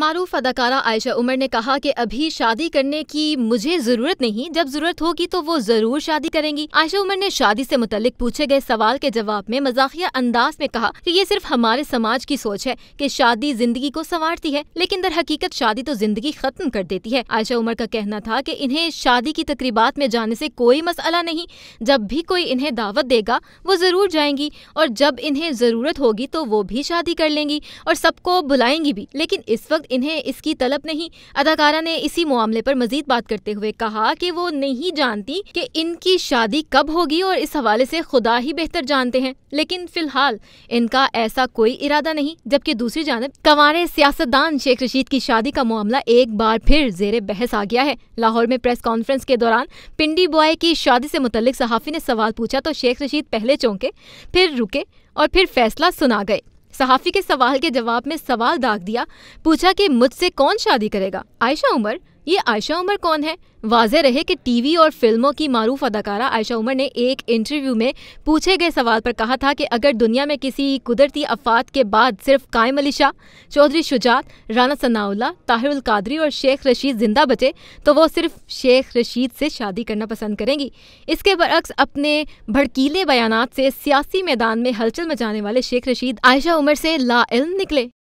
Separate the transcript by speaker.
Speaker 1: मारूफ अदाकारा आयशा उमर ने कहा कि अभी शादी करने की मुझे ज़रूरत नहीं जब ज़रूरत होगी तो वो ज़रूर शादी करेंगी आयशा उमर ने शादी से मुतलिक पूछे गए सवाल के जवाब में मजाकिया अंदाज में कहा कि ये सिर्फ हमारे समाज की सोच है कि शादी जिंदगी को संवारती है लेकिन दर हकीकत शादी तो जिंदगी खत्म कर देती है आयशा उमर का कहना था की इन्हें शादी की तकरीबा में जाने से कोई मसला नहीं जब भी कोई इन्हें दावत देगा वो ज़रूर जाएंगी और जब इन्हें ज़रूरत होगी तो वो भी शादी कर लेंगी और सबको बुलाएंगी भी लेकिन इस वक्त इन्हें इसकी तलब नहीं अदाकारा ने इसी मामले पर मजीद बात करते हुए कहा कि वो नहीं जानती कि इनकी शादी कब होगी और इस हवाले से खुदा ही बेहतर जानते हैं लेकिन फिलहाल इनका ऐसा कोई इरादा नहीं जबकि दूसरी जानब कंवारे सियासतदान शेख रशीद की शादी का मामला एक बार फिर जेर बहस आ गया है लाहौर में प्रेस कॉन्फ्रेंस के दौरान पिंडी बॉय की शादी से मुतलिक सहाफ़ी ने सवाल पूछा तो शेख रशीद पहले चौंके फिर रुके और फिर फैसला सुना गए सहाफ़ी के सवाल के जवाब में सवाल दाग दिया पूछा कि मुझसे कौन शादी करेगा आयशा उमर ये आयशा उमर कौन है वाजह रहे कि टीवी और फिल्मों की मारूफ अदाकारा आयशा उमर ने एक इंटरव्यू में पूछे गए सवाल पर कहा था कि अगर दुनिया में किसी कुदरती अफात के बाद सिर्फ कायम अली शाह चौधरी शुजात राना सनाउल्ला ताहिरुल कादरी और शेख रशीद जिंदा बचे तो वो सिर्फ शेख रशीद से शादी करना पसंद करेंगी इसके बरक्स अपने भड़कीले बयान से सियासी मैदान में हलचल मचाने वाले शेख रशीद आयशा उमर से ला इल्म निकले